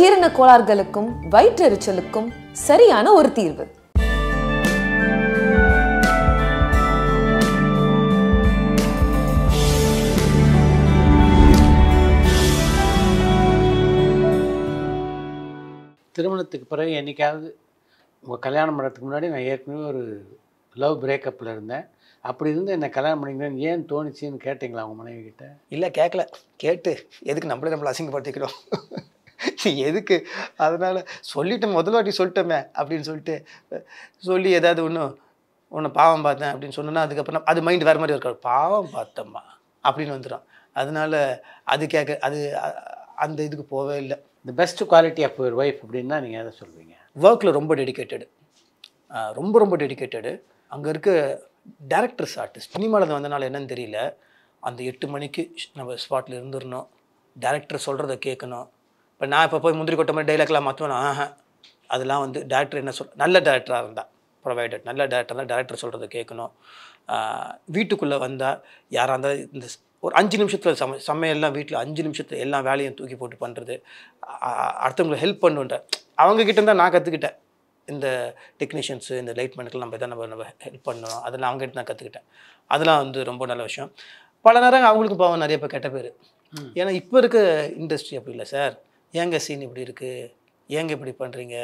ஜீரண கோளாறுகளுக்கும் வயிற்றெரிச்சலுக்கும் சரியான ஒரு தீர்வு திருமணத்துக்கு பிறகு என்னைக்காவது உங்கள் கல்யாணம் பண்ணுறதுக்கு முன்னாடி நான் ஏற்கனவே ஒரு லவ் பிரேக்கப்பில் இருந்தேன் அப்படி இருந்து என்னை கல்யாணம் பண்ணிக்கிறேன் ஏன் தோணுச்சுன்னு கேட்டிங்களா உங்கள் மனைவி கிட்ட இல்லை கேட்கல கேட்டு எதுக்கு நம்மளே நம்மளை அசிங்கப்படுத்திக்கிறோம் எதுக்கு அதனால் சொல்லிட்டேன் முதல் வாட்டி சொல்லிட்டோமே அப்படின்னு சொல்லிட்டு சொல்லி ஏதாவது ஒன்று உன்னை பாவம் பார்த்தேன் அப்படின்னு சொன்னோன்னா அதுக்கப்புறம் அது மைண்ட் வேறு மாதிரி இருக்காது பாவம் பார்த்தம்மா அப்படின்னு வந்துடும் அதனால் அது கேட்க அது அந்த இதுக்கு போகவே இல்லை இந்த best quality of your wife அப்படின்னா நீங்கள் எதை சொல்லுவீங்க ஒர்க்கில் ரொம்ப டெடிக்கேட்டடு ரொம்ப ரொம்ப டெடிக்கேட்டடு அங்கே இருக்க டேரக்டர்ஸ் ஆர்டிஸ்ட் சினிமாவில் வந்தனால என்னன்னு தெரியல அந்த எட்டு மணிக்கு நம்ம ஸ்பாட்டில் இருந்துடணும் டேரக்டர் சொல்கிறத கேட்கணும் இப்போ நான் இப்போ போய் முந்திரி கொட்ட மாதிரி டைலாக்லாம் மாற்றுவேன் ஆஹா அதெல்லாம் வந்து டேரக்டர் என்ன சொல் நல்ல டேரக்டராக இருந்தால் ப்ரொவைடட் நல்ல டேரக்டர் இருந்தால் டேரக்டர் சொல்கிறத கேட்கணும் வீட்டுக்குள்ளே வந்தால் யாராக இருந்தால் இந்த ஒரு அஞ்சு நிமிஷத்தில் சம சமையல்லாம் வீட்டில் அஞ்சு நிமிஷத்தில் எல்லா வேலையும் தூக்கி போட்டு பண்ணுறது அடுத்தவங்களை ஹெல்ப் பண்ணுன்ற அவங்கக்கிட்ட தான் நான் கற்றுக்கிட்டேன் இந்த டெக்னீஷியன்ஸு இந்த லைட்மேனுக்கெல்லாம் நம்ம இதான் நம்ம நம்ம ஹெல்ப் பண்ணணும் அதெல்லாம் அவங்ககிட்ட நான் கற்றுக்கிட்டேன் அதெல்லாம் வந்து ரொம்ப நல்ல விஷயம் பல நேரம் அவங்களுக்கு போவோம் நிறைய பேர் கெட்ட பேர் ஏன்னா இப்போ இருக்க இண்டஸ்ட்ரி அப்படி இல்லை சார் ஏங்க சீன் இப்படி இருக்குது ஏங்க இப்படி பண்ணுறீங்க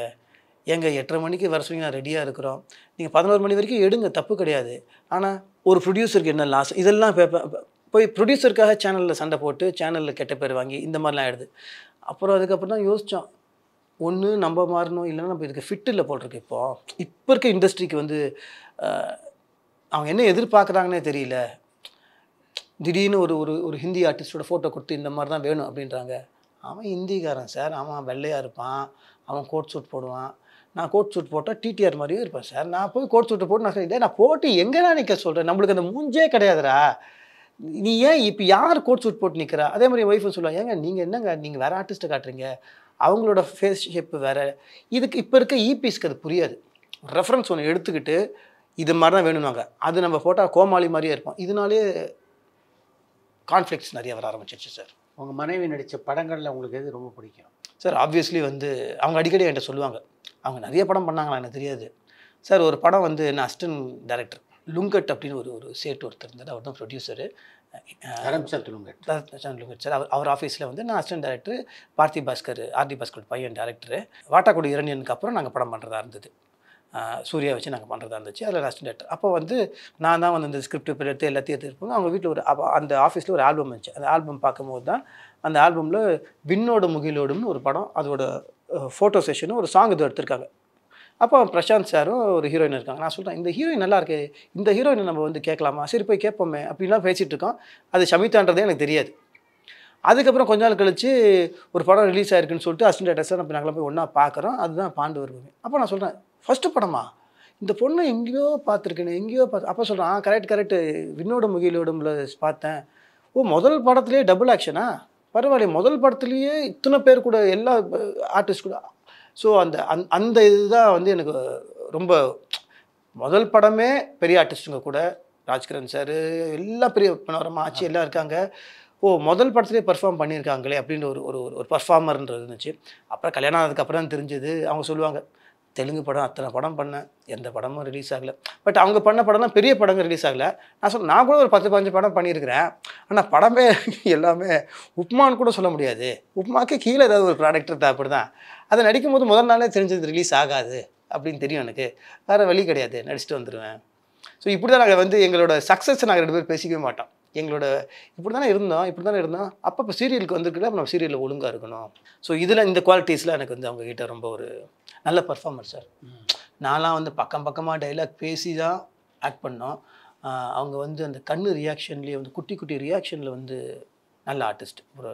ஏங்க எட்டரை மணிக்கு வர சொல்லி நான் ரெடியாக இருக்கிறோம் நீங்கள் பதினோரு மணி வரைக்கும் எடுங்க தப்பு கிடையாது ஆனால் ஒரு ப்ரொடியூசருக்கு என்ன லாஸ் இதெல்லாம் போய் ப்ரொடியூசருக்காக சேனலில் சண்டை போட்டு சேனலில் கெட்ட பேர் வாங்கி இந்த மாதிரிலாம் ஆகிடுது அப்புறம் அதுக்கப்புறம் தான் யோசித்தோம் ஒன்று நம்ம மாறணும் இல்லைன்னா நம்ம இதுக்கு ஃபிட்டு இல்லை போட்டிருக்கு இப்போது இப்போ இருக்க இண்டஸ்ட்ரிக்கு வந்து அவங்க என்ன எதிர்பார்க்குறாங்கன்னே தெரியல திடீர்னு ஒரு ஒரு ஒரு ஹிந்தி ஆர்டிஸ்டோட ஃபோட்டோ கொடுத்து இந்த மாதிரி தான் வேணும் அப்படின்றாங்க அவன் ஹிந்திக்காரன் சார் அவன் வெள்ளையாக இருப்பான் அவன் கோட் சூட் போடுவான் நான் கோட் சூட் போட்டால் டிடிஆர் மாதிரியும் இருப்பேன் சார் நான் போய் கோட் சூட்டு போட்டு நான் இதே நான் போட்டு எங்கே நான் நிற்க சொல்கிறேன் நம்மளுக்கு அந்த மூஞ்சே கிடையாதுடா நீ ஏன் இப்போ யார் கோட் சூட் போட்டு நிற்கிறா அதே மாதிரி ஒய்ஃபும் சொல்லுவாங்க ஏங்க நீங்கள் என்னங்க நீங்கள் வேறு ஆர்டிஸ்ட்டை காட்டுறீங்க அவங்களோட ஃபேஸ் ஷேப்பு வேறு இதுக்கு இப்போ இருக்க இபிஸ்க்கு அது புரியாது ரெஃபரன்ஸ் ஒன்று எடுத்துக்கிட்டு இது மாதிரி தான் வேணும்னாங்க அது நம்ம ஃபோட்டோ கோமாளி மாதிரியே இருப்போம் இதனாலே கான்ஃப்ளிக்ஸ் நிறைய வர ஆரம்பிச்சிருச்சு சார் உங்கள் மனைவி நடித்த படங்களில் உங்களுக்கு எது ரொம்ப பிடிக்கும் சார் ஆப்வியஸ்லி வந்து அவங்க அடிக்கடி என்கிட்ட சொல்லுவாங்க அவங்க நிறைய படம் பண்ணாங்களா எனக்கு தெரியாது சார் ஒரு படம் வந்து நான் அஸ்டன் டேரக்டர் லுங்கட் அப்படின்னு ஒரு ஒரு சேட்டு ஒருத்தர் இருந்தார் அவர் தான் ப்ரொடியூசரு லுங்கட் லுங்கட் சார் அவர் அவர் ஆஃபீஸில் வந்து நான் அஸ்டன் டேரக்டர் பார்த்தி பாஸ்கர் ஆர்டி பாஸ்கர் பையன் டேரக்டரு வாட்டாக்குடி இரணியனுக்கு அப்புறம் நாங்கள் படம் பண்ணுறதா இருந்தது சூர்யா வச்சு நாங்கள் பண்ணுறதா இருந்துச்சு அதில் லாஸ்ட் டேட்டர் அப்போ வந்து நான் தான் வந்து இந்த ஸ்கிரிப்ட் இப்போ எடுத்து எல்லாத்தையும் எடுத்து அவங்க வீட்டில் ஒரு அப்போ அந்த ஆஃபீஸில் ஒரு ஆல்பம் இருந்துச்சு அந்த ஆல்பம் பார்க்கும்போது தான் அந்த ஆல்பமில் விண்ணோட முகிலோடும்னு ஒரு படம் அதோட ஃபோட்டோ செஷனும் ஒரு சாங் இது எடுத்திருக்காங்க அப்போ பிரசாந்த் சாரும் ஒரு ஹீரோயின் இருக்காங்க நான் சொல்கிறேன் இந்த ஹீரோயின் நல்லா இருக்கு இந்த ஹீரோயினை நம்ம வந்து கேட்கலாமா சரி போய் கேட்போமே அப்படின்லாம் பேசிகிட்டு இருக்கோம் அது ஷமிதான்றதே எனக்கு தெரியாது அதுக்கப்புறம் கொஞ்ச நாள் கழித்து ஒரு படம் ரிலீஸ் ஆயிருக்குன்னு சொல்லிட்டு அசிஸ்டன்ட் டேரக்டர் நம்ம நாங்களாம் போய் ஒன்றா பார்க்குறோம் அதுதான் பாண்டு வருவோம் அப்போ நான் சொல்கிறேன் ஃபஸ்ட்டு படமா இந்த பொண்ணு எங்கேயோ பார்த்துருக்கேன் எங்கேயோ பார்த்து அப்போ சொல்கிறான் கரெக்ட் கரெக்டு விண்ணோட முகிலோடும்ல பார்த்தேன் ஓ முதல் படத்துலேயே டபுள் ஆக்ஷனா பரவாயில்ல முதல் படத்துலேயே இத்தனை பேர் கூட எல்லா ஆர்டிஸ்ட் கூட ஸோ அந்த அந் அந்த இதுதான் வந்து எனக்கு ரொம்ப முதல் படமே பெரிய ஆர்டிஸ்ட்டுங்க கூட ராஜ்கிரண் சார் எல்லா பெரிய மனோரமா ஆச்சு எல்லாம் இருக்காங்க ஓ முதல் படத்துலேயே பர்ஃபார்ம் பண்ணியிருக்காங்களே அப்படின்ற ஒரு ஒரு ஒரு பர்ஃபார்மர்ன்றது இருந்துச்சு அப்புறம் கல்யாணம் ஆனதுக்கப்புறம் தெரிஞ்சது அவங்க சொல்லுவாங்க தெலுங்கு படம் அத்தனை படம் பண்ணேன் எந்த படமும் ரிலீஸ் ஆகலை பட் அவங்க பண்ண தான் பெரிய படங்கள் ரிலீஸ் ஆகலை நான் சொல்ல நான் கூட ஒரு பத்து பதினஞ்சு படம் பண்ணியிருக்கிறேன் ஆனால் படமே எல்லாமே உப்மான்னு கூட சொல்ல முடியாது உப்மாக்கு கீழே ஏதாவது ஒரு ப்ராடக்ட் இருந்தால் அப்படி தான் அதை நடிக்கும் போது முதல் நாளே தெரிஞ்சது ரிலீஸ் ஆகாது அப்படின்னு தெரியும் எனக்கு வேறு வழி கிடையாது நடிச்சுட்டு வந்துடுவேன் ஸோ இப்படி தான் நாங்கள் வந்து எங்களோட சக்ஸஸ் நாங்கள் ரெண்டு பேரும் பேசிக்கவே மாட்டோம் எங்களோட இப்படி தானே இருந்தோம் இப்படி தானே இருந்தோம் அப்போ இப்போ சீரியலுக்கு வந்துருக்குல்ல அப்போ நம்ம சீரியலில் ஒழுங்காக இருக்கணும் ஸோ இதில் இந்த குவாலிட்டிஸ்லாம் எனக்கு வந்து அவங்ககிட்ட ரொம்ப ஒரு நல்ல பர்ஃபார்மர் சார் நான்லாம் வந்து பக்கம் பக்கமாக டைலாக் பேசி தான் ஆக்ட் பண்ணோம் அவங்க வந்து அந்த கண்ணு ரியாக்ஷன்லேயே வந்து குட்டி குட்டி ரியாக்ஷனில் வந்து நல்ல ஆர்டிஸ்ட் ஒரு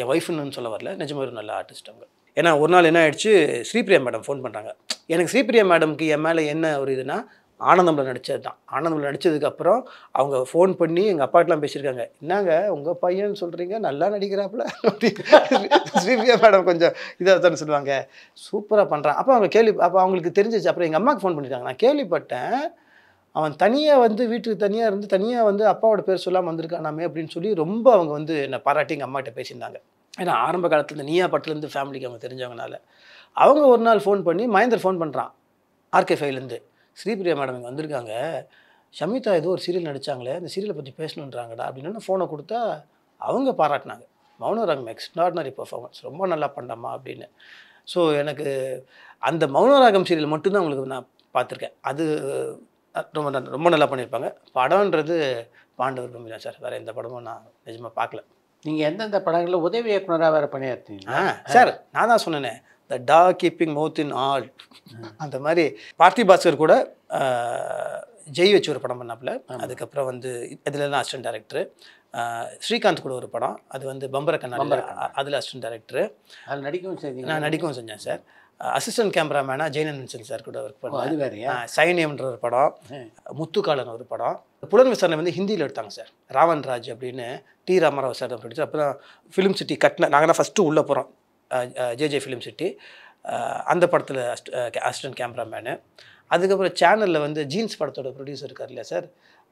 என் ஒய்ஃப்னு சொல்ல வரல நிஜமாக ஒரு நல்ல ஆர்டிஸ்ட் அவங்க ஏன்னா ஒரு நாள் என்ன ஆயிடுச்சு ஸ்ரீபிரியா மேடம் ஃபோன் பண்ணுறாங்க எனக்கு ஸ்ரீபிரியா மேடம்க்கு என் மேலே என்ன ஒரு இதுனா ஆனந்தம்ல நடித்தது தான் ஆனந்தம்ல நடித்ததுக்கப்புறம் அவங்க ஃபோன் பண்ணி எங்கள் அப்பாட்டெலாம் பேசியிருக்காங்க என்னங்க உங்கள் பையன் சொல்கிறீங்க நல்லா நடிக்கிறாப்புல ஸ்ரீபியா மேடம் கொஞ்சம் இதாக தானே சொல்லுவாங்க சூப்பராக பண்ணுறான் அப்போ அவங்க கேள்வி அப்போ அவங்களுக்கு தெரிஞ்சிச்சு அப்புறம் எங்கள் அம்மாவுக்கு ஃபோன் பண்ணியிருக்காங்க நான் கேள்விப்பட்டேன் அவன் தனியாக வந்து வீட்டுக்கு தனியாக இருந்து தனியாக வந்து அப்பாவோட பேர் சொல்லாமல் வந்திருக்கானாமே அப்படின்னு சொல்லி ரொம்ப அவங்க வந்து என்னை பாராட்டி எங்கள் அம்மாட்ட பேசியிருந்தாங்க ஏன்னா ஆரம்ப காலத்தில் இந்த நீயா பட்டிலேருந்து ஃபேமிலிக்கு அவங்க தெரிஞ்சவங்கனால அவங்க ஒரு நாள் ஃபோன் பண்ணி மகேந்தர் ஃபோன் பண்ணுறான் ஆர்கே ஃபைவ்லேருந்து ஸ்ரீபிரியா மேடம் இங்கே வந்திருக்காங்க ஷமிதா ஏதோ ஒரு சீரியல் நடித்தாங்களே அந்த சீரியலை பற்றி பேசணுன்றாங்கடா அப்படின்னு ஃபோனை கொடுத்தா அவங்க பாராட்டினாங்க மௌனராகம் எக்ஸ்ட்ராடினரி பர்ஃபார்மன்ஸ் ரொம்ப நல்லா பண்ணமா அப்படின்னு ஸோ எனக்கு அந்த மௌனராகம் சீரியல் மட்டும்தான் உங்களுக்கு நான் பார்த்துருக்கேன் அது ரொம்ப ரொம்ப நல்லா பண்ணியிருப்பாங்க படம்ன்றது பாண்டவர் பிரமிதா சார் வேறு எந்த படமும் நான் நிஜமாக பார்க்கல நீங்கள் எந்தெந்த படங்களில் உதவி இயக்குனராக வேறு பணியாற்றிங்க சார் நான் தான் சொன்னேன் த டா கீப்பிங் மவுத் இன் ஆல் அந்த மாதிரி பார்த்தி பாஸ்கர் கூட ஜெய் வச்சு ஒரு படம் பண்ணாப்புல அதுக்கப்புறம் வந்து தான் அசிஸ்டன்ட் டேரக்டரு ஸ்ரீகாந்த் கூட ஒரு படம் அது வந்து பம்பர கண்ணா அதில் அசிஸ்டன்ட் டேரக்டரு அதில் நடிக்கவும் செஞ்சு நான் நடிக்கவும் செஞ்சேன் சார் அசிஸ்டன்ட் கேமராமேனாக ஜெயநந்தன் சார் கூட ஒர்க் பண்ணுவேன் சைனியம்ன்ற ஒரு படம் முத்துக்காலன் ஒரு படம் புலன் விசாரணை வந்து ஹிந்தியில் எடுத்தாங்க சார் ராவன் ராஜ் அப்படின்னு டி ராமராவ் சார் பிடிச்சி அப்புறம் ஃபிலிம் சிட்டி கட்டின நாங்கள் தான் ஃபஸ்ட்டு உள்ளே போகிறோம் ஜேஜே ஃபிலிம் சிட்டி அந்த படத்தில் அஸ்ட் அசிஸ்டன்ட் கேமராமேனு அதுக்கப்புறம் சேனலில் வந்து ஜீன்ஸ் படத்தோட ப்ரொடியூசர் இருக்கார் இல்லையா சார்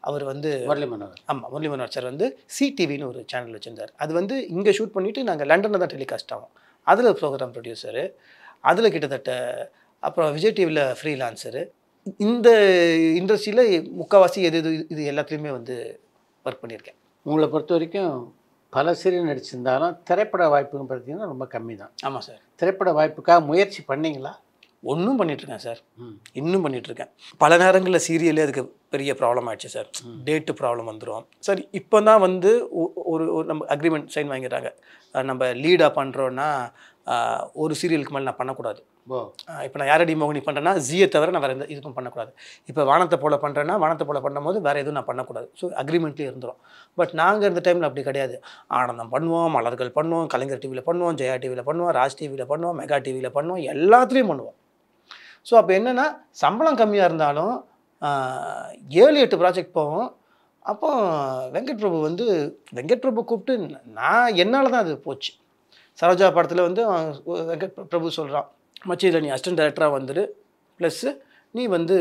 அவர் வந்து முரளி மனோகர் ஆமாம் முரளி மனோகர் சார் வந்து சிடிவின்னு ஒரு சேனல் வச்சுருந்தார் அது வந்து இங்கே ஷூட் பண்ணிவிட்டு நாங்கள் லண்டனில் தான் டெலிகாஸ்ட் ஆகும் அதில் ப்ரோக்ராம் ப்ரொடியூசரு அதில் கிட்டத்தட்ட அப்புறம் விஜய் டிவியில் ஃப்ரீலான்சரு இந்த இண்டஸ்ட்ரியில் முக்கால்வாசி எது எது இது எல்லாத்துலேயுமே வந்து ஒர்க் பண்ணியிருக்கேன் உங்களை பொறுத்த வரைக்கும் பல சீரியல் நடிச்சிருந்தாலும் திரைப்பட வாய்ப்புன்னு பார்த்தீங்கன்னா ரொம்ப கம்மி தான் ஆமாம் சார் திரைப்பட வாய்ப்புக்காக முயற்சி பண்ணீங்களா ஒன்றும் பண்ணிகிட்ருக்கேன் சார் இன்னும் பண்ணிகிட்ருக்கேன் பல நேரங்களில் சீரியலே அதுக்கு பெரிய ப்ராப்ளம் ஆயிடுச்சு சார் டேட்டு ப்ராப்ளம் வந்துடும் சார் இப்போ தான் வந்து ஒரு ஒரு நம்ம அக்ரிமெண்ட் சைன் வாங்கிடுறாங்க நம்ம லீடாக பண்ணுறோன்னா ஒரு சீரியலுக்கு மேலே நான் பண்ணக்கூடாது இப்போ நான் யாரடி மோகினி பண்ணுறேன்னா ஜியை தவிர நான் வேறு எந்த இதுக்கும் பண்ணக்கூடாது இப்போ வானத்தை போல் பண்ணுறேன்னா வானத்தை போல் பண்ணும்போது வேறு எதுவும் நான் பண்ணக்கூடாது ஸோ அக்ரிமெண்ட்லேயே இருந்துடும் பட் நாங்கள் இருந்த டைமில் அப்படி கிடையாது ஆனந்தம் பண்ணுவோம் மலர்கள் பண்ணுவோம் கலைஞர் டிவியில் பண்ணுவோம் ஜெயா டிவியில் பண்ணுவோம் ராஜ் டிவியில் பண்ணுவோம் மெகா டிவியில் பண்ணுவோம் எல்லாத்துலேயும் பண்ணுவோம் ஸோ அப்போ என்னென்னா சம்பளம் கம்மியாக இருந்தாலும் ஏழு எட்டு ப்ராஜெக்ட் போவோம் அப்போ வெங்கட் பிரபு வந்து வெங்கட் பிரபு கூப்பிட்டு நான் என்னால் தான் அது போச்சு சரோஜா படத்தில் வந்து வெங்கட் பிரபு சொல்கிறான் மச்சி இல்லை நீ அசிஸ்டன்ட் டேரக்டராக வந்துடு ப்ளஸ்ஸு நீ வந்து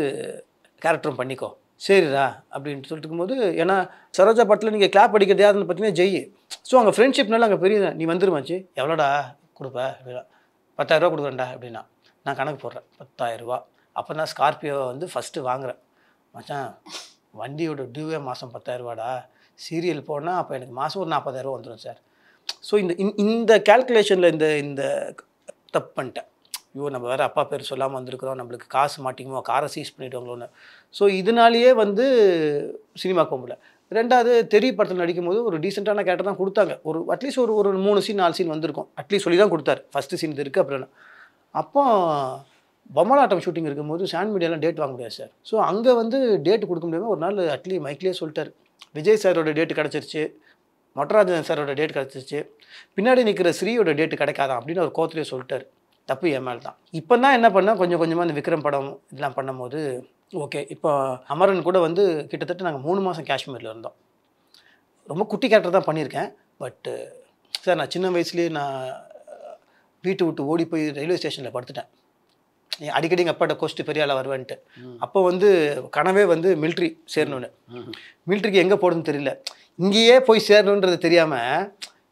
கேரக்டரும் பண்ணிக்கோ சரிடா அப்படின்ட்டு சொல்லிட்டு போது ஏன்னா சரோஜா படத்தில் நீங்கள் கிளாப் அடிக்கிறது யாருன்னு பார்த்தீங்கன்னா ஜெய் ஸோ அங்கே ஃப்ரெண்ட்ஷிப்னால அங்கே பெரிய நீ வந்துருமாச்சு எவ்வளோடா கொடுப்ப அப்படின்னா பத்தாயிரரூவா கொடுக்குறேன்டா அப்படின்னா நான் கணக்கு போடுறேன் பத்தாயிரரூவா அப்போ தான் ஸ்கார்பியோவை வந்து ஃபஸ்ட்டு வாங்குகிறேன் மச்சான் வண்டியோட டியூவே மாதம் பத்தாயிரரூவாடா சீரியல் போனால் அப்போ எனக்கு மாதம் ஒரு நாற்பதாயிரரூவா வந்துடும் சார் ஸோ இந்த இந்த கேல்குலேஷனில் இந்த இந்த தப்பு பண்ணிட்டேன் ஐயோ நம்ம வேறு அப்பா பேர் சொல்லாமல் வந்திருக்கிறோம் நம்மளுக்கு காசு மாட்டிக்குமோ காரை சீஸ் பண்ணிவிடுவாங்களோன்னு ஸோ இதனாலேயே வந்து சினிமா போகல ரெண்டாவது தெரி படத்தில் நடிக்கும்போது ஒரு டீசெண்டான கேரக்டர் தான் கொடுத்தாங்க ஒரு அட்லீஸ்ட் ஒரு ஒரு மூணு சீன் நாலு சீன் வந்திருக்கும் அட்லீஸ்ட் சொல்லி தான் கொடுத்தாரு ஃபஸ்ட்டு சீன் இருக்குது அப்புறம் அப்போ பொம்மலாட்டம் ஷூட்டிங் இருக்கும்போது சாண்ட் மீடியாலாம் டேட் வாங்க முடியாது சார் ஸோ அங்கே வந்து டேட் கொடுக்க முடியாமல் ஒரு நாள் அட்லீ மைக்லேயே சொல்லிட்டார் விஜய் சாரோட டேட் கிடச்சிருச்சு நடராஜன் சாரோட டேட் கிடச்சிச்சு பின்னாடி நிற்கிற ஸ்ரீயோட டேட் கிடைக்காதான் அப்படின்னு ஒரு கோத்திரியை சொல்லிட்டார் தப்பு என் மேல் தான் இப்போ தான் என்ன பண்ணால் கொஞ்சம் கொஞ்சமாக அந்த விக்ரம் படம் இதெல்லாம் பண்ணும்போது ஓகே இப்போ அமரன் கூட வந்து கிட்டத்தட்ட நாங்கள் மூணு மாதம் காஷ்மீரில் இருந்தோம் ரொம்ப குட்டி கேரக்டர் தான் பண்ணியிருக்கேன் பட்டு சார் நான் சின்ன வயசுலேயே நான் வீட்டு விட்டு ஓடி போய் ரயில்வே ஸ்டேஷனில் படுத்துட்டேன் அடிக்கடி எங்கள் அப்பாட்ட கொஸ்ட்டு பெரிய ஆளாக வருவேன்ட்டு அப்போ வந்து கனவே வந்து மில்ட்ரி சேரணும்னு மில்ட்ரிக்கு எங்கே போடணும்னு தெரியல இங்கேயே போய் சேரணுன்றது தெரியாமல்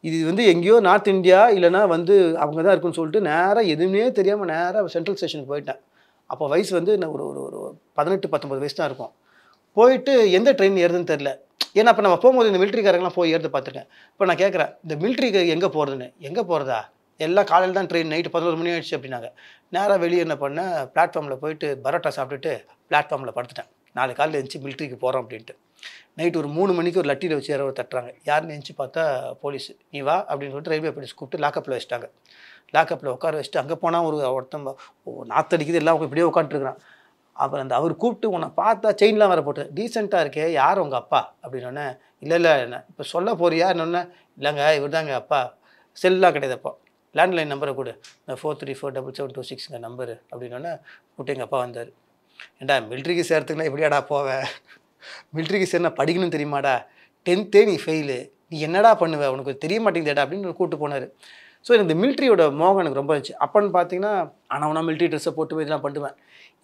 இது வந்து எங்கேயோ நார்த் இந்தியா இல்லைனா வந்து அவங்க தான் இருக்குன்னு சொல்லிட்டு நேராக எதுவுமே தெரியாமல் நேராக சென்ட்ரல் ஸ்டேஷனுக்கு போயிட்டேன் அப்போ வயசு வந்து ஒரு ஒரு ஒரு பதினெட்டு பத்தொம்பது வயசு தான் இருக்கும் போயிட்டு எந்த ட்ரெயின் ஏறுதுன்னு தெரில ஏன்னா அப்போ நம்ம போகும்போது இந்த மிலிட்ரிக்காரங்களாம் போய் ஏறுது பார்த்துருக்கேன் இப்போ நான் கேட்குறேன் இந்த மிலிட்ரிக்கு எங்கே போகிறதுன்னு எங்கே போகிறதா எல்லாம் காலையில் தான் ட்ரெயின் நைட்டு பதினோரு மணி ஆயிடுச்சு அப்படின்னாங்க நேராக வெளியே என்ன பண்ணேன் பிளாட்ஃபார்மில் போயிட்டு பரோட்டா சாப்பிட்டுட்டு பிளாட்ஃபார்மில் படுத்துட்டேன் நாலு காலையில் எழுந்துச்சு மிலிட்ரிக்கு போகிறோம் அப்படின்ட்டு நைட் ஒரு மூணு மணிக்கு ஒரு லட்டியில் வச்சு யாரோ தட்டுறாங்க யாருன்னு நினச்சி பார்த்தா போலீஸ் நீ வா அப்படின்னு சொல்லிட்டு ரயில்வே போலீஸ் கூப்பிட்டு லாக்கப்பில் வச்சுட்டாங்க லாக்கப்பில் உட்கார வச்சுட்டு அங்கே போனால் ஒரு ஒருத்தன் நாத்தடிக்குது எல்லாம் இப்படியே உட்காந்துட்டுருக்குறான் அப்புறம் அந்த அவர் கூப்பிட்டு உன்னை பார்த்தா செயின்லாம் வேறு போட்டு ரீசெண்டாக இருக்கே யார் உங்கள் அப்பா ஒன்னே இல்லை இல்லை என்ன இப்போ சொல்ல போறியா என்னொன்னே இல்லைங்க இவர் தாங்க அப்பா செல்லாம் கிடையாது அப்போ லேண்ட்லைன் நம்பரை கொடு four three four double seven two சிக்ஸுங்க நம்பரு ஒன்னே கூப்பிட்டு எங்கள் அப்பா வந்தார் ஏண்டா மிலிட்ரிக்கு சேர்த்துக்கலாம் எப்படியாடா போவேன் மிலிட்ரிக்கு சேர்னா படிக்கணும் தெரியுமாடா டென்த்தே நீ ஃபெயிலு நீ என்னடா பண்ணுவ உனக்கு தெரிய மாட்டேங்குதேடா அப்படின்னு கூப்பிட்டு போனார் ஸோ இந்த மிலிட்ரியோட மோகம் எனக்கு ரொம்ப இருந்துச்சு அப்போன்னு பார்த்தீங்கன்னா ஆனால் மிலிட்ரி ட்ரெஸ்ஸை போட்டு போய் இதெல்லாம் பண்ணுவேன்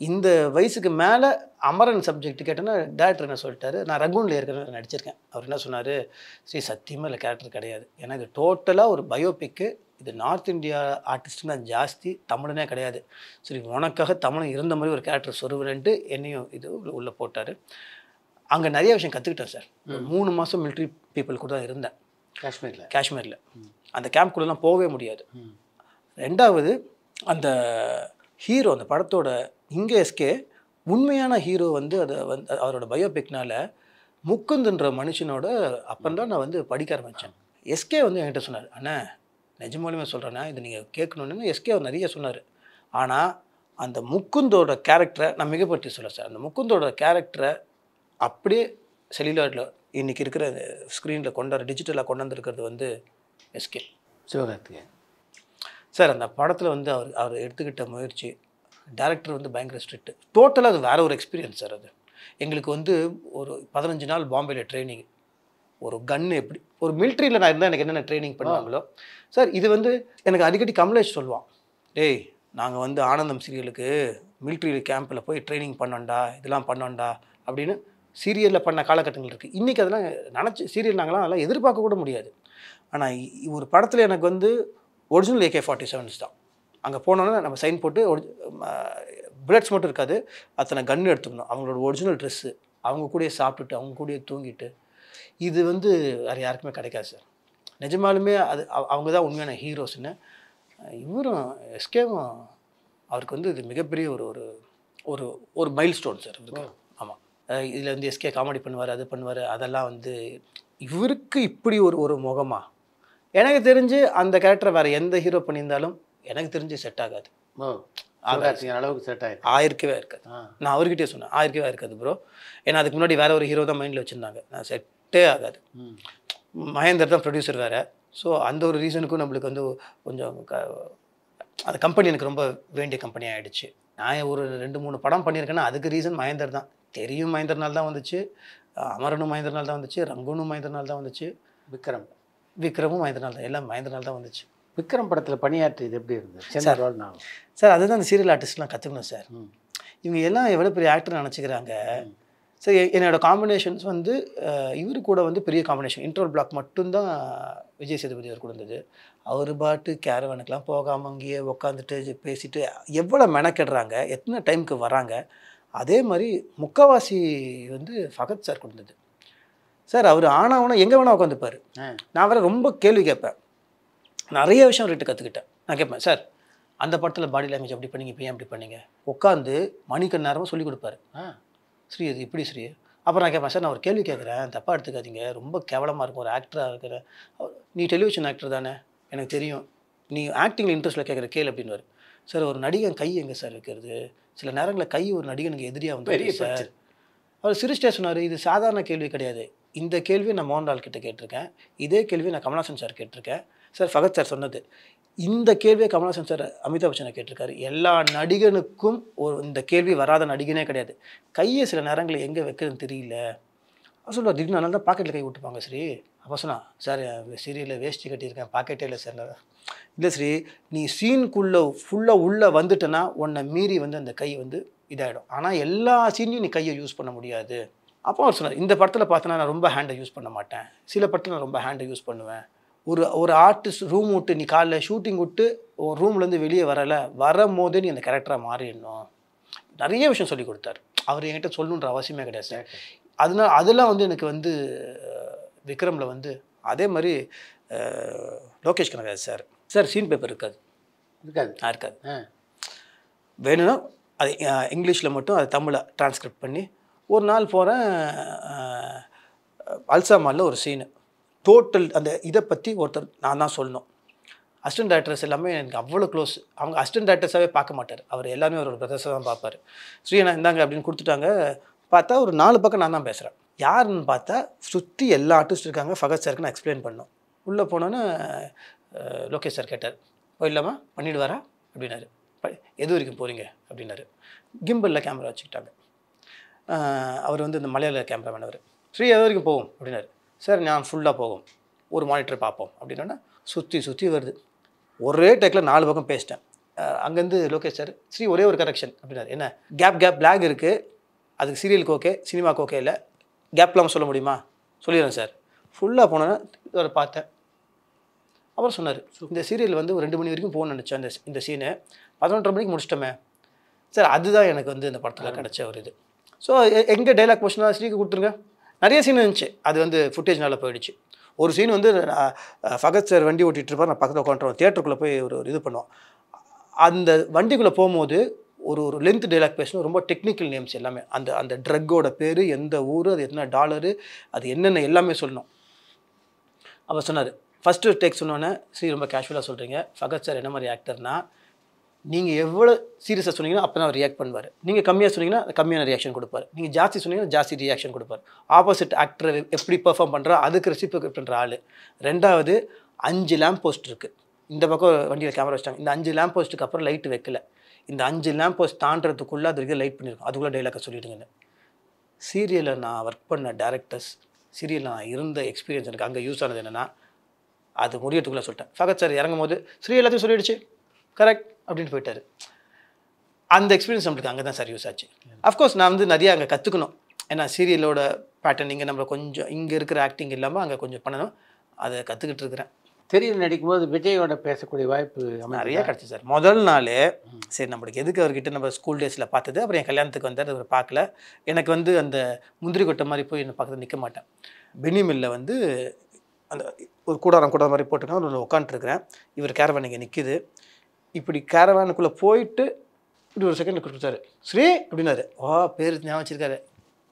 இந்த வயசுக்கு மேலே அமரன் சப்ஜெக்ட் கேட்டோன்னா டேரக்டர் என்ன சொல்லிட்டாரு நான் ரகுனில் இருக்கிற நடிச்சிருக்கேன் அவர் என்ன சொன்னார் ஸ்ரீ சத்தியமாக இல்லை கேரக்டர் கிடையாது எனக்கு இது டோட்டலாக ஒரு பயோபிக்கு இது நார்த் இந்தியா தான் ஜாஸ்தி தமிழனே கிடையாது சரி உனக்காக தமிழன் இருந்த மாதிரி ஒரு கேரக்டர் சொருவலன்ட்டு என்னையும் இது உள்ளே போட்டார் அங்கே நிறைய விஷயம் கற்றுக்கிட்டேன் சார் மூணு மாதம் மிலிட்ரி பீப்புள் கூட தான் இருந்தேன் காஷ்மீரில் காஷ்மீரில் அந்த கேம்ப் கூடலாம் போகவே முடியாது ரெண்டாவது அந்த ஹீரோ அந்த படத்தோட இங்கே எஸ்கே உண்மையான ஹீரோ வந்து அதை வந்து அவரோட பயோபிக்னால் முக்குந்துன்ற மனுஷனோட அப்பன் தான் நான் வந்து படிக்க ஆரம்பித்தேன் எஸ்கே வந்து என்கிட்ட சொன்னார் அண்ணா நிஜமாலுமே சொல்கிறேன்னா இது நீங்கள் கேட்கணுன்னு எஸ்கே அவர் நிறைய சொன்னார் ஆனால் அந்த முக்குந்தோட கேரக்டரை நான் மிகப்படுத்தி சொல்ல சார் அந்த முக்குந்தோட கேரக்டரை அப்படியே செல்லுலாட்டில் இன்றைக்கி இருக்கிற ஸ்க்ரீனில் கொண்டாட டிஜிட்டலாக கொண்டாந்துருக்கிறது வந்து எஸ்கே சிவகார்த்திகேயன் சார் அந்த படத்தில் வந்து அவர் அவர் எடுத்துக்கிட்ட முயற்சி டேரக்டர் வந்து பயங்கர ஸ்ட்ரிக்ட் டோட்டலாக அது வேறு ஒரு எக்ஸ்பீரியன்ஸ் சார் அது எங்களுக்கு வந்து ஒரு பதினஞ்சு நாள் பாம்பேயில் ட்ரைனிங் ஒரு கன்று எப்படி ஒரு மிலிட்ரியில் நான் இருந்தால் எனக்கு என்னென்ன ட்ரைனிங் பண்ணுவாங்களோ சார் இது வந்து எனக்கு அடிக்கடி கமலேஷ் சொல்லுவான் டேய் நாங்கள் வந்து ஆனந்தம் சீரியலுக்கு மிலிட்ரி கேம்பில் போய் ட்ரைனிங் பண்ணோண்டா இதெல்லாம் பண்ணோண்டா அப்படின்னு சீரியலில் பண்ண காலகட்டங்கள் இருக்குது இன்றைக்கி அதெல்லாம் நினச்சி சீரியல் நாங்களாம் அதெல்லாம் எதிர்பார்க்க கூட முடியாது ஆனால் ஒரு படத்தில் எனக்கு வந்து ஒரிஜினல் ஏகே ஃபார்ட்டி செவன்ஸ் தான் அங்கே போனோன்னா நம்ம சைன் போட்டு பிளட்ஸ் மட்டும் இருக்காது அத்தனை கன்று எடுத்துக்கணும் அவங்களோட ஒரிஜினல் ட்ரெஸ்ஸு அவங்க கூடயே சாப்பிட்டுட்டு அவங்க கூடயே தூங்கிட்டு இது வந்து வேறு யாருக்குமே கிடைக்காது சார் நிஜமாலுமே அது அவங்க தான் உண்மையான ஹீரோஸ்னு இவரும் எஸ்கேவும் அவருக்கு வந்து இது மிகப்பெரிய ஒரு ஒரு ஒரு மைல் ஸ்டோன் சார் இவருக்கு இதில் வந்து எஸ்கே காமெடி பண்ணுவார் அது பண்ணுவார் அதெல்லாம் வந்து இவருக்கு இப்படி ஒரு ஒரு முகமா எனக்கு தெரிஞ்சு அந்த கேரக்டர் வேறு எந்த ஹீரோ பண்ணியிருந்தாலும் எனக்கு தெரிஞ்சு செட் ஆகாது அளவுக்கு செட் ஆகி ஆயிருக்கவே இருக்காது நான் அவர்கிட்டே சொன்னேன் ஆயிருக்கவே இருக்காது ப்ரோ ஏன்னா அதுக்கு முன்னாடி வேறு ஒரு ஹீரோ தான் மைண்டில் வச்சுருந்தாங்க நான் செட்டே ஆகாது மகேந்தர் தான் ப்ரொடியூசர் வேறு ஸோ அந்த ஒரு ரீசனுக்கும் நம்மளுக்கு வந்து கொஞ்சம் அந்த கம்பெனி எனக்கு ரொம்ப வேண்டிய கம்பெனி ஆகிடுச்சு நான் ஒரு ரெண்டு மூணு படம் பண்ணியிருக்கேன்னா அதுக்கு ரீசன் மகேந்தர் தான் தெரியும் நாள் தான் வந்துச்சு அமரனும் நாள் தான் வந்துச்சு ரங்கனும் நாள் தான் வந்துச்சு விக்ரம் விக்ரமும் நாள் தான் எல்லாம் நாள் தான் வந்துச்சு விக்ரம் படத்தில் பணியாற்றியது எப்படி இருந்தது சார் சார் அதுதான் அந்த சீரியல் ஆர்டிஸ்ட்லாம் கற்றுக்கணும் சார் இவங்க எல்லாம் எவ்வளோ பெரிய ஆக்டர் நினச்சிக்கிறாங்க சார் என்னோடய காம்பினேஷன்ஸ் வந்து இவர் கூட வந்து பெரிய காம்பினேஷன் இன்டர்வல் பிளாக் மட்டும்தான் விஜய் சேதுபதி அவர் கூட இருந்தது அவர் பாட்டு கேரவனுக்கெலாம் போகாமல் அங்கேயே உட்காந்துட்டு பேசிட்டு எவ்வளோ மெனக்கெடுறாங்க எத்தனை டைமுக்கு வராங்க அதே மாதிரி முக்கவாசி வந்து ஃபகத் சார் கொடுத்தது சார் அவர் ஆனவனா எங்கே வேணால் உட்காந்துப்பார் நான் வேறு ரொம்ப கேள்வி கேட்பேன் நிறைய விஷயம் அவர்கிட்ட கற்றுக்கிட்டேன் நான் கேட்பேன் சார் அந்த படத்தில் பாடி லாங்குவேஜ் அப்படி பண்ணீங்க இப்போ ஏன் அப்படி பண்ணீங்க உட்காந்து மணிக்கு நேரமாக சொல்லிக் கொடுப்பாரு ஸ்ரீ அது இப்படி ஸ்ரீ அப்புறம் நான் கேட்பேன் சார் நான் ஒரு கேள்வி கேட்குறேன் தப்பாக எடுத்துக்காதீங்க ரொம்ப கேவலமாக இருக்கும் ஒரு ஆக்டராக இருக்கிற நீ டெலிவிஷன் ஆக்டர் தானே எனக்கு தெரியும் நீ ஆக்டிங்கில் இன்ட்ரெஸ்ட்டில் கேட்குற கேள் அப்படின்னு சார் ஒரு நடிகன் கை எங்கே சார் இருக்கிறது சில நேரங்களில் கை ஒரு நடிகனுக்கு எதிரியாக வந்து சார் அவர் சிரிச்சிட்டே சொன்னார் இது சாதாரண கேள்வி கிடையாது இந்த கேள்வி நான் மோகன்லால் கிட்ட கேட்டிருக்கேன் இதே கேள்வி நான் கமலாசன் சார் கேட்டிருக்கேன் சார் ஃபகத் சார் சொன்னது இந்த கேள்வியை கமலாசன் சார் அமிதாப் பச்சனை கேட்டிருக்காரு எல்லா நடிகனுக்கும் ஒரு இந்த கேள்வி வராத நடிகனே கிடையாது கையை சில நேரங்களில் எங்கே வைக்கிறதுன்னு தெரியல சொல்லுவார் திடீர்னு நல்லா தான் பாக்கெட்டில் கை விட்டுப்பாங்க சரி அப்போ சொன்னா சார் சீரியலில் வேஷ்டி கட்டியிருக்கேன் பாக்கெட்டே இல்லை சார் இல்லை சரி நீ சீனுக்குள்ளே ஃபுல்லாக உள்ளே வந்துட்டேன்னா உன்னை மீறி வந்து அந்த கை வந்து இதாகிடும் ஆனால் எல்லா சீன்லையும் நீ கையை யூஸ் பண்ண முடியாது அப்போ அவர் சொன்னார் இந்த படத்தில் பார்த்தோன்னா நான் ரொம்ப ஹேண்டை யூஸ் பண்ண மாட்டேன் சில படத்தில் நான் ரொம்ப ஹேண்டை யூஸ் பண்ணுவேன் ஒரு ஒரு ஆர்டிஸ்ட் ரூம் விட்டு நீ காலைல ஷூட்டிங் விட்டு ஒரு ரூம்லேருந்து வெளியே வரலை வரும் போதே நீ அந்த கேரக்டராக மாறிடணும் நிறைய விஷயம் சொல்லி கொடுத்தாரு அவர் என்கிட்ட சொல்லணுன்ற அவசியமே கிடையாது சார் அதனால் அதெல்லாம் வந்து எனக்கு வந்து விக்ரமில் வந்து அதே மாதிரி Lokesh Kanagaraj sir sir scene paper இருக்காது இருக்காது இருக்காது வேணும்னா அது இங்கிலீஷில் மட்டும் அது தமிழை டிரான்ஸ்கிரிப்ட் பண்ணி ஒரு நாள் போகிறேன் அல்சாமாலில் ஒரு சீனு டோட்டல் அந்த இதை பற்றி ஒருத்தர் நான் தான் சொல்லணும் அசிஸ்டன்ட் டேரக்டர்ஸ் எல்லாமே எனக்கு அவ்வளோ க்ளோஸ் அவங்க அசிஸ்டன்ட் டேரக்டர்ஸாகவே பார்க்க மாட்டார் அவர் எல்லாமே அவரோட பிரதர்ஸாக தான் பார்ப்பார் ஸ்ரீனா இந்தாங்க அப்படின்னு கொடுத்துட்டாங்க பார்த்தா ஒரு நாலு பக்கம் நான் தான் பேசுகிறேன் யாருன்னு பார்த்தா சுற்றி எல்லா ஆர்டிஸ்ட் இருக்காங்க ஃபகத் சாருக்கு நான் எக்ஸ்பிளைன் பண்ணோம் உள்ளே போனோன்னே லோகேஷ் சார் கேட்டார் போயிடலாமா வரா அப்படின்னாரு எது வரைக்கும் போகிறீங்க அப்படின்னாரு கிம்பிளில் கேமரா வச்சுக்கிட்டாங்க அவர் வந்து இந்த மலையாள கேமரா அவர் ஸ்ரீ எது வரைக்கும் போவோம் அப்படின்னாரு சார் நான் ஃபுல்லாக போவோம் ஒரு மானிட்டர் பார்ப்போம் அப்படின்னோன்னா சுற்றி சுற்றி வருது ஒரே டைக்கில் நாலு பக்கம் பேசிட்டேன் அங்கேருந்து லோகேஷ் சார் ஸ்ரீ ஒரே ஒரு கரெக்ஷன் அப்படின்னாரு என்ன கேப் கேப் பிளாக் இருக்குது அதுக்கு சீரியல் கோகே சினிமா ஓகே இல்லை கேப்லாம் சொல்ல முடியுமா சொல்லிடுறேன் சார் ஃபுல்லாக போனோன்னா பார்த்தேன் அவர் சொன்னார் இந்த சீரியல் வந்து ஒரு ரெண்டு மணி வரைக்கும் போகணும்னு நினச்சேன் அந்த இந்த சீனை பதினொன்றரை மணிக்கு முடிச்சிட்டோமே சார் அதுதான் எனக்கு வந்து இந்த படத்தில் கிடச்ச ஒரு இது ஸோ எங்கே டைலாக் போஷனாக சீக்கு கொடுத்துருங்க நிறைய சீன் இருந்துச்சு அது வந்து ஃபுட்டேஜ்னால போயிடுச்சு ஒரு சீன் வந்து ஃபகத் சார் வண்டி ஓட்டிகிட்டு இருப்பார் நான் பக்கத்தில் உட்காந்துருவோம் தேட்டருக்குள்ளே போய் ஒரு இது பண்ணுவோம் அந்த வண்டிக்குள்ளே போகும்போது ஒரு ஒரு லென்த் டைலாக் பேசணும் ரொம்ப டெக்னிக்கல் நேம்ஸ் எல்லாமே அந்த அந்த ட்ரக்கோட பேர் எந்த ஊர் அது என்ன டாலரு அது என்னென்ன எல்லாமே சொல்லணும் அவர் சொன்னார் ஃபஸ்ட்டு டேக் சொன்னோன்னே சரி ரொம்ப கேஷுவலாக சொல்கிறீங்க ஃபகத் சார் என்ன மாதிரி ஆக்டர்னா நீங்கள் எவ்வளோ சீரியஸாக சொன்னீங்கன்னா அப்போ தான் அவர் ரியாக்ட் பண்ணுவார் நீங்கள் கம்மியாக சொன்னீங்கன்னா கம்மியான ரியாக்ஷன் கொடுப்பார் நீங்கள் ஜாஸ்தி சொன்னீங்கன்னா ஜாஸ்தி ரியாக்ஷன் கொடுப்பார் ஆப்போசிட் ஆக்டர் எப்படி பெர்ஃபார்ம் பண்ணுறா அதுக்கு ரெசிபிகேட் பண்ணுற ஆள் ரெண்டாவது அஞ்சு லேம்ப் போஸ்ட் இருக்குது இந்த பக்கம் வண்டியில் கேமரா வச்சிட்டாங்க இந்த அஞ்சு லேம்ப் போஸ்ட்டுக்கு அப்புறம் லைட் வைக்கல இந்த அஞ்சு லேம்ப் போஸ்ட் தாண்டதுக்குள்ளே அது வரைக்கும் லைட் பண்ணியிருக்கோம் அதுக்குள்ளே டைலாக சொல்லிவிடுங்க சீரியலில் நான் ஒர்க் பண்ண டேரக்டர்ஸ் சீரியலில் நான் இருந்த எக்ஸ்பீரியன்ஸ் எனக்கு அங்கே யூஸ் ஆனது என்னென்னா அது முடியறதுக்குள்ள சொல்லிட்டேன் ஃபகத் சார் இறங்கும் போது ஸ்ரீ எல்லாத்தையும் சொல்லிடுச்சு கரெக்ட் அப்படின்னு போயிட்டார் அந்த எக்ஸ்பீரியன்ஸ் நம்மளுக்கு அங்கே தான் சார் யூஸ் ஆச்சு அஃப்கோர்ஸ் நான் வந்து நிறையா அங்கே கற்றுக்கணும் ஏன்னா சீரியலோட பேட்டர்ன் இங்கே நம்ம கொஞ்சம் இங்கே இருக்கிற ஆக்டிங் இல்லாமல் அங்கே கொஞ்சம் பண்ணணும் அதை கற்றுக்கிட்டு இருக்கிறேன் தெரியல நடிக்கும்போது விஜயோட பேசக்கூடிய வாய்ப்பு நிறையா கிடச்சி சார் முதல் நாள் சரி நம்மளுக்கு எதுக்கு அவர்கிட்ட நம்ம ஸ்கூல் டேஸில் பார்த்தது அப்புறம் என் கல்யாணத்துக்கு வந்தார் அவர் பார்க்கல எனக்கு வந்து அந்த முந்திரி கொட்டை மாதிரி போய் என்னை பக்கத்தில் நிற்க மாட்டேன் பெனிமில்ல வந்து அந்த ஒரு கூடாரம் கூட மாதிரி போட்டுனா அதில் உட்காந்துருக்குறேன் இவர் கேரவன் இங்கே நிற்கிது இப்படி கேரவானுக்குள்ளே போயிட்டு இப்படி ஒரு செகண்ட் கொடுத்தாரு ஸ்ரீ அப்படின்னாரு ஓ பேர் ஞாபகம் வச்சிருக்காரு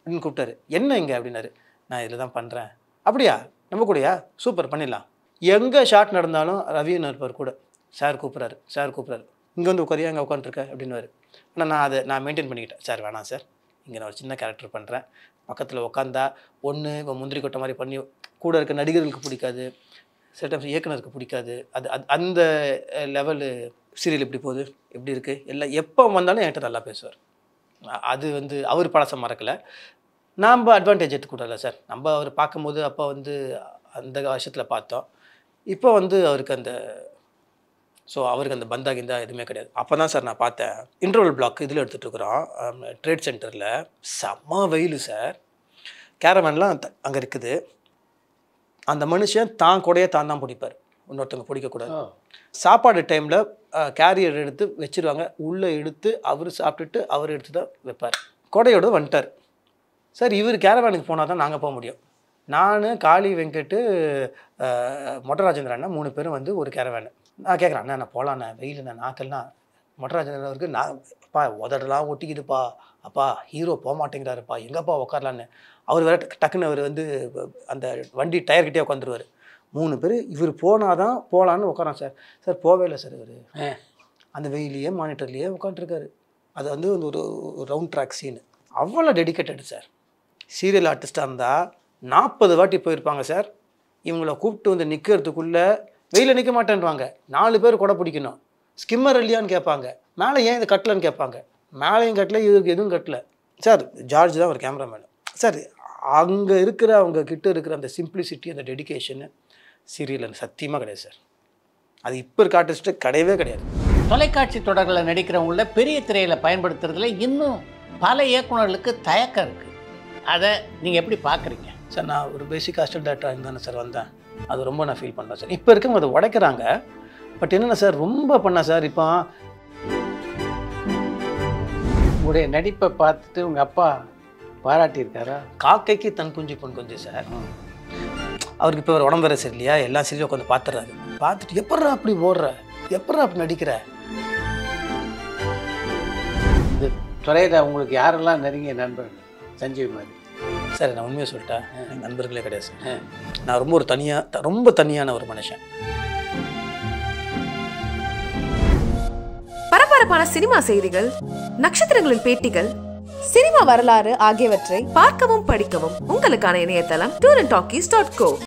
அப்படின்னு கூப்பிட்டாரு என்ன இங்கே அப்படின்னாரு நான் இதில் தான் பண்ணுறேன் அப்படியா நம்ம கூடயா சூப்பர் பண்ணிடலாம் எங்கே ஷாட் நடந்தாலும் ரவின்னு இருப்பார் கூட சார் கூப்பிட்றாரு சார் கூப்பிட்றாரு இங்கே வந்து உட்காரியா இங்கே உட்காந்துருக்க அப்படின்னுவார் ஆனால் நான் அதை நான் மெயின்டைன் பண்ணிக்கிட்டேன் சார் வேணாம் சார் இங்கே நான் ஒரு சின்ன கேரக்டர் பண்ணுறேன் பக்கத்தில் உட்காந்தா ஒன்று இப்போ முந்திரி கொட்டை மாதிரி பண்ணி கூட இருக்க நடிகர்களுக்கு பிடிக்காது சில டைம்ஸ் இயக்குனருக்கு பிடிக்காது அது அது அந்த லெவலு சீரியல் எப்படி போகுது எப்படி இருக்குது எல்லாம் எப்போ வந்தாலும் என்கிட்ட நல்லா பேசுவார் அது வந்து அவர் பழசம் மறக்கலை நாம் அட்வான்டேஜ் எடுத்துக்கூடாதுல சார் நம்ம அவர் பார்க்கும்போது அப்போ வந்து அந்த வருஷத்தில் பார்த்தோம் இப்போ வந்து அவருக்கு அந்த ஸோ அவருக்கு அந்த பந்தா கிந்தா எதுவுமே கிடையாது அப்போ தான் சார் நான் பார்த்தேன் இன்டர்வல் பிளாக் இதில் எடுத்துகிட்டு இருக்கிறோம் ட்ரேட் சென்டரில் செம்ம வெயில் சார் கேரவன்லாம் அங்கே இருக்குது அந்த மனுஷன் தான் கூடயே தான் தான் பிடிப்பார் இன்னொருத்தவங்க பிடிக்கக்கூடாது சாப்பாடு டைமில் கேரியர் எடுத்து வச்சுருவாங்க உள்ளே எடுத்து அவர் சாப்பிட்டுட்டு அவர் எடுத்து தான் வைப்பார் கொடையோடு வந்துட்டார் சார் இவர் கேரவானுக்கு போனால் தான் நாங்கள் போக முடியும் நான் காளி வெங்கட்டு மொட்டராஜேந்திர மூணு பேரும் வந்து ஒரு கேரவேனு நான் கேட்குறேன் அண்ணா நான் போகலாண்ணா வெயில்ண்ணா நாக்கெல்லாம் மொட்டராஜேந்திரன் அவருக்கு நான் அப்பா உதடலாம் ஒட்டிக்கிதுப்பா அப்பா ஹீரோ போக மாட்டேங்கிறாருப்பா எங்கப்பா உட்காரலான்னு அவர் வேற டக்குன்னு அவர் வந்து அந்த வண்டி டயர்கிட்டே உட்காந்துருவார் மூணு பேர் இவர் போனால் தான் போகலான்னு உட்காரான் சார் சார் போவே இல்லை சார் இவர் அந்த வெயிலையே மானிட்டர்லேயே உட்காந்துருக்காரு அது வந்து ஒரு ரவுண்ட் ட்ராக் சீனு அவ்வளோ டெடிக்கேட்டட் சார் சீரியல் ஆர்டிஸ்டாக இருந்தால் நாற்பது வாட்டி போயிருப்பாங்க சார் இவங்கள கூப்பிட்டு வந்து நிற்கிறதுக்குள்ளே வெயிலில் நிற்க மாட்டேன்றாங்க நாலு பேர் கொடை பிடிக்கணும் ஸ்கிம்மர் இல்லையான்னு கேட்பாங்க மேலே ஏன் இது கட்டலன்னு கேட்பாங்க மேலேயும் கட்டலை இதுக்கு எதுவும் கட்டல சார் ஜார்ஜ் தான் ஒரு கேமராமேனு சார் அங்கே இருக்கிற அவங்க கிட்ட இருக்கிற அந்த சிம்பிளிசிட்டி அந்த டெடிக்கேஷனு சீரியலில் சத்தியமாக கிடையாது சார் அது இப்போ இருக்க ஆர்டிஸ்ட்டு கிடையவே கிடையாது தொலைக்காட்சி தொடர்களில் நடிக்கிறவங்கள பெரிய திரையில் பயன்படுத்துறதுல இன்னும் பல இயக்குநர்களுக்கு தயக்கம் இருக்குது அதை நீங்கள் எப்படி பார்க்குறீங்க சார் நான் ஒரு பேசிக் ஹாஸ்டல் டேரக்டராக இருந்தானே சார் வந்தேன் அது ரொம்ப நான் ஃபீல் பண்ணுறேன் சார் இப்போ இருக்கவங்க அதை உடைக்கிறாங்க பட் என்னென்ன சார் ரொம்ப பண்ணேன் சார் இப்போ உங்களுடைய நடிப்பை பார்த்துட்டு உங்கள் அப்பா பாராட்டியிருக்காரா காக்கைக்கு தன் குஞ்சு பொன் குஞ்சு சார் அவருக்கு இப்போ ஒரு உடம்பு வேற சரியில்லையா எல்லாம் சீரியல் உட்காந்து பார்த்துறாரு பார்த்துட்டு எப்பட்றா அப்படி ஓடுற எப்பட்றா அப்படி நடிக்கிற இந்த துறையில் உங்களுக்கு யாரெல்லாம் நெருங்கிய நண்பர்கள் சஞ்சீவ் மாதிரி சார் நான் உண்மையை சொல்லிட்டேன் நண்பர்களே கிடையாது சார் நான் ரொம்ப ஒரு தனியாக ரொம்ப தனியான ஒரு மனுஷன் பரபரப்பான சினிமா செய்திகள் நட்சத்திரங்களின் பேட்டிகள் சினிமா வரலாறு ஆகியவற்றை பார்க்கவும் படிக்கவும் உங்களுக்கான இணையதளம் tour and talkies dot go